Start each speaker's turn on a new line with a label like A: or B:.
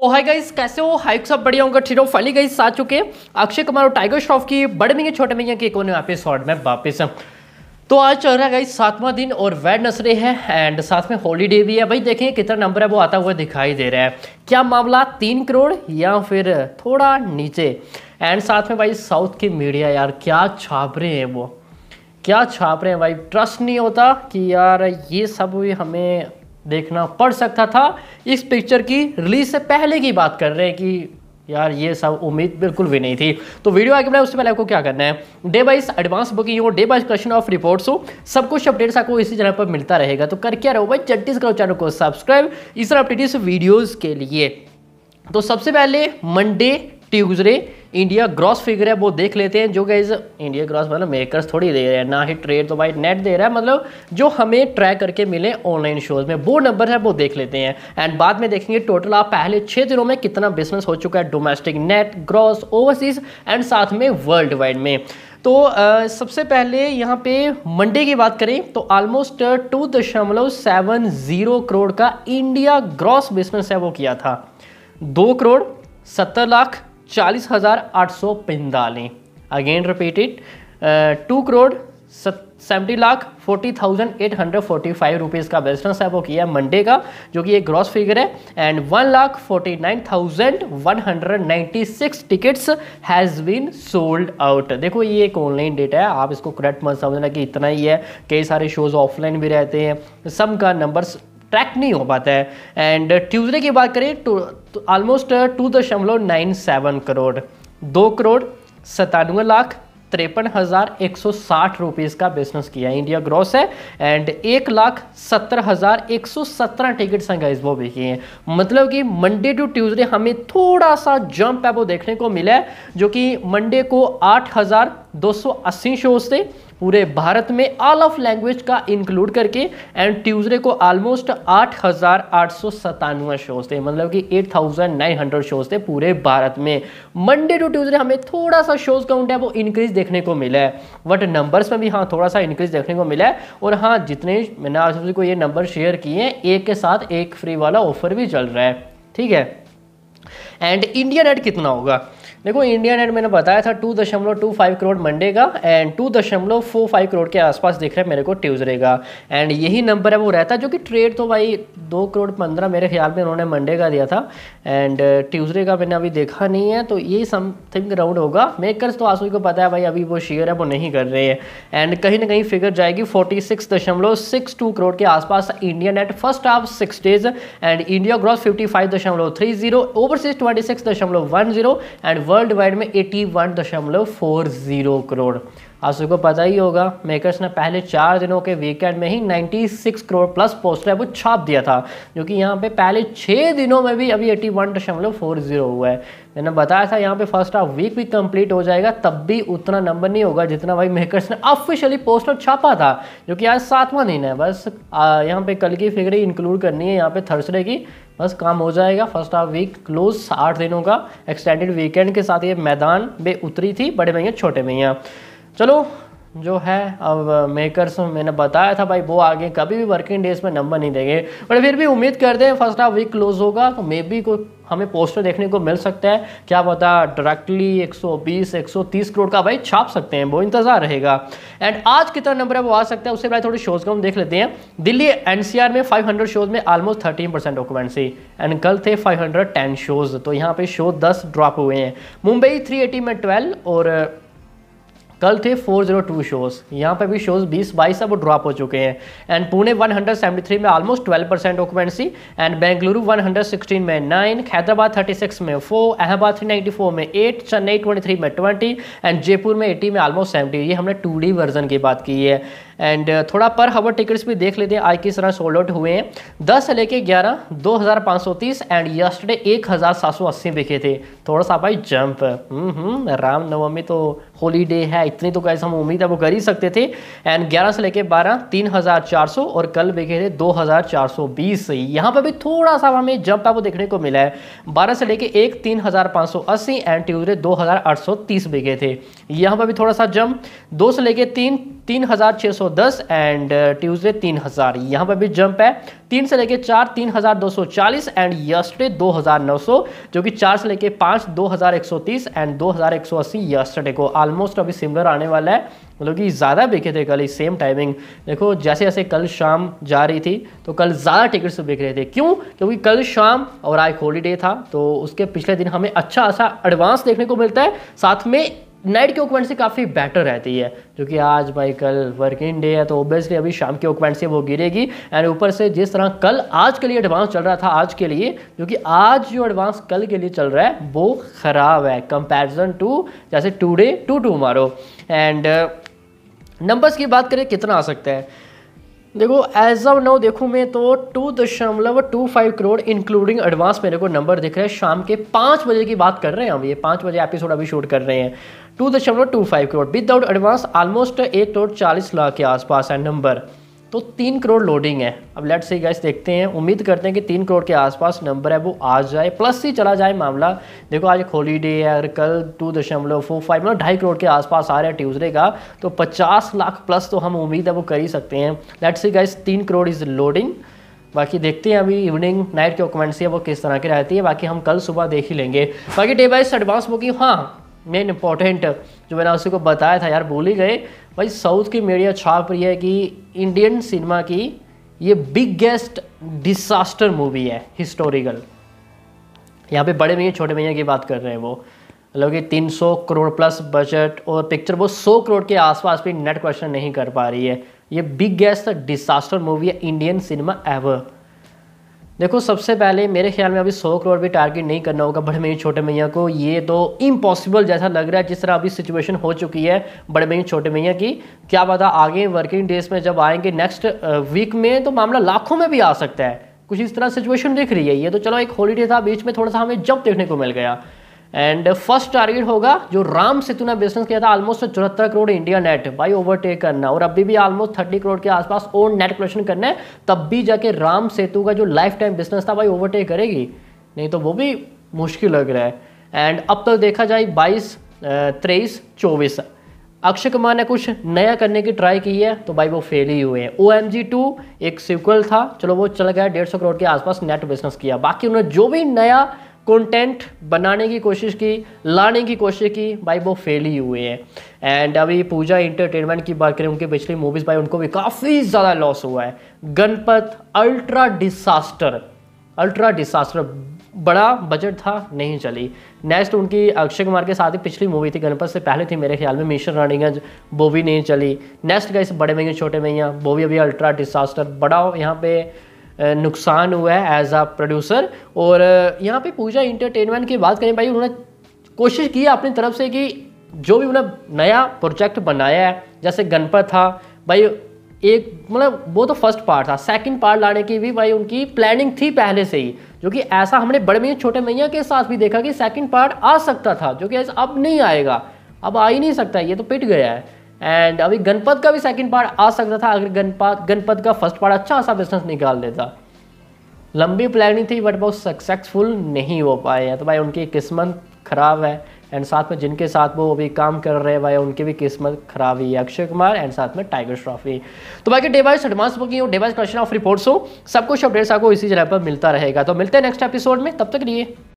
A: तो hi guys कैसे हो हाइक सब बढ़िया होंगे ठीक हो फाइनली गाइस आ चुके अक्षय कुमार और टाइगर श्रॉफ की बड़े मैं छोटे मैं के कोने वापस शॉर्ट में वापस तो आज चल रहा है गाइस सातवां दिन और नसरे है एंड साथ में हॉलीडे भी है भाई देखें कितना नंबर है वो आता हुआ दिखाई दे रहा है क्या मामला तीन करोड़ या फिर थोड़ा नीचे एंड साथ में भाई साउथ की मीडिया यार क्या छाप रहे हैं वो क्या छाप रहे हैं भाई ट्रस्ट नहीं होता कि यार ये सब हमें देखना पड़ सकता था इस पिक्चर की रिलीज से पहले की बात कर रहे हैं कि यार ये सब उम्मीद बिल्कुल भी नहीं थी तो वीडियो आगे बढ़ाए उससे पहले आपको क्या करना है डे वाइज एडवांस बुकिंग हो day wise question of reports हो सब कुछ अपडेट्स आपको इसी चैनल पर मिलता रहेगा तो कर क्या रहो भाई चट्टीस करो चैनल को सब्सक्राइब इस अपडेट इस वीडियोज़ के लिए तो सबसे पहले Monday Tuesday India gross figure है वो देख लेते हैं जो गाइज इंडिया ग्रॉस मतलब मेकर्स थोड़ी दे रहे हैं ना ही ट्रेड तो भाई नेट दे रहा है मतलब जो हमें ट्रैक करके मिले ऑनलाइन शोज में वो नंबर है वो देख लेते हैं एंड बाद में देखेंगे टोटल आप पहले छः दिनों में कितना बिजनेस हो चुका है domestic net gross overseas and साथ में वर्ल्ड वाइड में तो आ, सबसे पहले यहाँ पे मंडे की बात करें तो ऑलमोस्ट टू दशमलव सेवन ज़ीरो करोड़ का इंडिया ग्रॉस बिजनेस है वो किया था दो करोड़ सत्तर लाख चालीस हज़ार आठ सौ पैंतालीस again repeated two crore seventy lakh forty thousand eight hundred forty five rupees का बिजनेस है वो किया है मंडे का जो कि एक ग्रॉस फिगर है and one lakh forty nine thousand one hundred ninety six tickets has been sold out देखो ये एक ऑनलाइन डेटा है आप इसको करेक्ट मत समझना कि इतना ही है कई सारे शोज़ ऑफलाइन भी रहते हैं सब का नंबर्स ट्रैक नहीं हो पाता है एंड ट्यूजडे की बात करें तो ऑलमोस्ट टू दशमलव नाइन सेवन करोड़ दो करोड़ सतानवे लाख तिरपन हज़ार एक सौ साठ रुपीज़ का बिजनेस किया इंडिया ग्रॉस है एंड एक लाख सत्तर हज़ार एक सौ सत्रह टिकट हैं गाइज वो भी किए हैं मतलब कि मंडे टू ट्यूसडे हमें थोड़ा सा जंप है वो देखने को मिला है जो कि मंडे को आठ हज़ार दो सौ अस्सी शोज थे पूरे भारत में ऑल ऑफ लैंग्वेज का इंक्लूड करके एंड ट्यूजडे को ऑलमोस्ट आठ हज़ार आठ सौ सतानवे शोज थे मतलब कि eight thousand nine hundred shows थे पूरे भारत में मंडे टू ट्यूजडे हमें थोड़ा सा शोज काउंट है वो इंक्रीज देखने को मिला है बट नंबर्स में भी हाँ थोड़ा सा इंक्रीज देखने को मिला है और हाँ जितने मैंने आप को ये नंबर शेयर किए हैं एक के साथ एक फ्री वाला ऑफर भी चल रहा है ठीक है एंड इंडिया नेट कितना होगा देखो इंडिया नेट मैंने बताया था टू दशमलव टू फाइव करोड़ मंडे का एंड टू दशमलव फोर फाइव करोड़ के आसपास दिख रहा है मेरे को ट्यूजडे का एंड यही नंबर है वो रहता है जो कि ट्रेड तो भाई दो करोड़ पंद्रह मेरे ख्याल में उन्होंने मंडे का दिया था एंड ट्यूजडे का मैंने अभी देखा नहीं है तो यही समथिंग राउंड होगा मेकर्स तो आसू को पता है भाई अभी वो शेयर है वो नहीं कर रहे हैं एंड कहीं ना कहीं फिगर जाएगी फोर्टी सिक्स दशमलव सिक्स टू करोड़ के आसपास India net first half six days and India gross fifty five दशमलव three zero overseas 126.10 and worldwide में एटी करोड़ आप सबको पता ही होगा मेकर्स ने पहले चार दिनों के वीकेंड में ही 96 करोड़ प्लस पोस्टर है वो छाप दिया था जो कि यहाँ पे पहले छः दिनों में भी अभी एटी वन दशमलव फोर जीरो हुआ है मैंने बताया था यहाँ पे फर्स्ट हाफ वीक भी कंप्लीट हो जाएगा तब भी उतना नंबर नहीं होगा जितना भाई मेकर्स ने ऑफिशियली पोस्टर छापा था जो कि आज सातवां दिन है बस यहाँ पे कल की फिगर इंक्लूड करनी है यहाँ पे थर्सडे की बस काम हो जाएगा फर्स्ट हाफ वीक क्लोज आठ दिनों का एक्सटेंडेड वीकेंड के साथ ये मैदान बे उतरी थी बड़े भैया छोटे भैया चलो जो है अब मेकर्स मैंने बताया था भाई वो आगे कभी भी वर्किंग डेज में नंबर नहीं देंगे बट फिर भी उम्मीद करते हैं फर्स्ट हाफ वीक क्लोज होगा तो मे बी कोई हमें पोस्टर देखने को मिल सकता है क्या पता डायरेक्टली 120 130 करोड़ का भाई छाप सकते हैं वो इंतजार रहेगा एंड आज कितना नंबर है वो आ सकता है उससे पहले थोड़े शोज़ का हम देख लेते हैं दिल्ली एनसीआर में 500 शोज़ में ऑलमोस्ट 13 परसेंट ऑक्यूपेंसी एंड कल थे 510 शोज़ तो यहाँ पे शो 10 ड्रॉप हुए हैं मुंबई थ्री में ट्वेल्व और कल थे 402 शोज़ यहाँ पर भी शोज़ 20 बाईस अब ड्रॉप हो चुके हैं एंड पुणे 173 में almost 12 percent occupancy and Bengaluru 116 में 9 हैदराबाद 36 में 4 अहमदाबाद 394 में 8 चेन्नई 23 में 20 एंड जयपुर में 80 में ऑलमोस्ट 70 ये हमने टू वर्जन की बात की है एंड uh, थोड़ा पर हवर टिकट्स भी देख लेते हैं आज किस तरह सोल्ड आउट हुए हैं दस से लेके ग्यारह दो हज़ार पाँच सौ तीस एंड यस्टरडे एक हज़ार सात सौ अस्सी बिके थे थोड़ा सा भाई जंप रामनवमी तो हॉलीडे है इतनी तो कैसे हम उम्मीद है वो कर ही सकते थे एंड ग्यारह से लेके बारह तीन हज़ार चार सौ और कल बिके थे दो हज़ार चार सौ बीस यहाँ पर भी थोड़ा सा हमें जंप आपको देखने को मिला है बारह से लेके एक तीन हज़ार पाँच सौ अस्सी एंड ट्यूजडे दो हज़ार आठ सौ तीस बिके थे यहाँ पर भी थोड़ा सा जंप दो से लेके तीन तीन हज़ार छह सौ दस एंड ट्यूसडे uh, तीन हज़ार यहाँ पर भी जंप है तीन से लेके चार तीन हज़ार दो सौ चालीस एंड यस्टरडे दो हज़ार नौ सौ जो कि चार से लेके पाँच दो हज़ार एक सौ तीस एंड दो हज़ार एक सौ अस्सी यस्टरडे को ऑलमोस्ट अभी सिमिलर आने वाला है मतलब कि ज़्यादा बिके थे कल सेम टाइमिंग देखो जैसे जैसे कल शाम जा रही थी तो कल ज़्यादा टिकट्स बिक रहे थे क्यों क्योंकि कल शाम और आज हॉलीडे था तो उसके पिछले दिन हमें अच्छा खासा एडवांस देखने को मिलता है साथ में नाइट के ओकमेंट से काफ़ी बेटर रहती है क्योंकि आज भाई कल वर्किंग डे है तो ओबियसली अभी शाम के ओकमेंट से वो गिरेगी एंड ऊपर से जिस तरह कल आज के लिए एडवांस चल रहा था आज के लिए क्योंकि आज जो एडवांस कल के लिए चल रहा है वो ख़राब है कंपैरिजन टू जैसे टू डे टू टू मारो एंड नंबर्स की बात करें कितना आ सकता है देखो एज ऑफ नाउ देखूँ मैं तो टू दशमलव two five crore including advance मेरे को नंबर दिख रहा है शाम के पाँच बजे की बात कर रहे हैं हम ये पाँच बजे एपिसोड अभी शूट कर रहे हैं टू दशमलव two five crore without advance almost एक करोड़ चालीस लाख के आसपास है नंबर तो तीन करोड़ लोडिंग है अब लेट से गैस देखते हैं उम्मीद करते हैं कि तीन करोड़ के आसपास नंबर है वो आ जाए प्लस ही चला जाए मामला देखो आज हॉलीडे है कल टू दशमलव फोर फाइव मतलब ढाई करोड़ के आसपास आ रहा है ट्यूजडे का तो पचास लाख प्लस तो हम उम्मीद है वो कर ही सकते हैं लेट से गैस तीन करोड़ इज़ लोडिंग बाकी देखते हैं अभी इवनिंग नाइट के ऑक्यूमेंसी है वो किस तरह की रहती है बाकी हम कल सुबह देख ही लेंगे बाकी डे बाई एडवांस बुकिंग हाँ मेन इम्पॉर्टेंट जो मैंने उसी को बताया था यार भूल ही गए भाई साउथ की मीडिया छाप रही है कि इंडियन सिनेमा की ये बिगेस्ट डिसास्टर मूवी है हिस्टोरिकल यहाँ पे बड़े भैया छोटे भैया की बात कर रहे हैं वो मतलब कि 300 करोड़ प्लस बजट और पिक्चर वो 100 करोड़ के आसपास भी नेट क्वेश्चन नहीं कर पा रही है ये बिगेस्ट डिसास्टर मूवी है इंडियन सिनेमा एवर देखो सबसे पहले मेरे ख्याल में अभी सौ करोड़ भी टारगेट नहीं करना होगा बड़े मई छोटे मैया को ये तो इम्पॉसिबल जैसा लग रहा है जिस तरह अभी सिचुएशन हो चुकी है बड़े मई छोटे मैया की क्या पता आगे वर्किंग डेज में जब आएंगे नेक्स्ट वीक में तो मामला लाखों में भी आ सकता है कुछ इस तरह सिचुएशन दिख रही है ये तो चलो एक हॉलीडे था बीच में थोड़ा सा हमें जब देखने को मिल गया एंड फर्स्ट टारगेट होगा जो राम सेतु ने बिजनेस किया था ऑलमोस्ट चौहत्तर crore India net by overtake करना और अभी भी ऑलमोस्ट थर्टी करोड़ के आसपास और नेट क्रेशन करना है तब भी जाके राम सेतु का जो लाइफ टाइम बिजनेस था भाई ओवरटेक करेगी नहीं तो वो भी मुश्किल लग रहा है एंड अब तक तो देखा जाए बाईस तेईस चौबीस अक्षय कुमार ने कुछ नया करने की ट्राई की है तो भाई वो फेल ही हुए हैं ओ एम जी टू एक सिक्वल था चलो वो चल गया डेढ़ सौ करोड़ के आसपास नेट बिजनेस किया बाकी उन्होंने जो भी नया कंटेंट बनाने की कोशिश की लाने की कोशिश की भाई वो फेल ही हुए हैं एंड अभी पूजा इंटरटेनमेंट की बात करें उनकी पिछली मूवीज़ भाई उनको भी काफ़ी ज़्यादा लॉस हुआ है Ganapath ultra disaster ultra disaster बड़ा बजट था नहीं चली नेक्स्ट उनकी अक्षय कुमार के साथ ही पिछली मूवी थी गणपत से पहले थी मेरे ख्याल में मिशन रानीगंज वो भी नहीं चली नेक्स्ट गए बड़े महंगे छोटे महंगा वो भी अभी अल्ट्रा डिसास्टर बड़ा यहाँ पे नुकसान हुआ है एज आ प्रोड्यूसर और यहाँ पे पूजा इंटरटेनमेंट की बात करें भाई उन्होंने कोशिश की है अपनी तरफ से कि जो भी उन्होंने नया प्रोजेक्ट बनाया है जैसे गणपत था भाई एक मतलब वो तो फर्स्ट पार्ट था सेकंड पार्ट लाने की भी भाई उनकी प्लानिंग थी पहले से ही जो कि ऐसा हमने बड़े मैया छोटे मैया के साथ भी देखा कि सेकंड पार्ट आ सकता था जो कि अब नहीं आएगा अब आ ही नहीं सकता ये तो पिट गया है एंड अभी गणपत का भी सेकंड पार्ट आ सकता था अगर गणपत गणपत का फर्स्ट पार्ट अच्छा खासा बिजनेस निकाल देता लंबी प्लानिंग थी बट वो सक्सेसफुल नहीं हो पाए हैं तो भाई उनकी किस्मत ख़राब है एंड साथ में जिनके साथ वो अभी काम कर रहे हैं भाई उनकी भी किस्मत खराब ही है अक्षय कुमार एंड साथ में टाइगर श्रॉफी तो बाकी डेवाइस एडवांस बुकिंग और डेवाइस क्वेश्चन ऑफ रिपोर्ट्स हो सब कुछ अपडेट्स आपको इसी जगह पर मिलता रहेगा तो मिलते हैं नेक्स्ट एपिसोड में तब तक लिए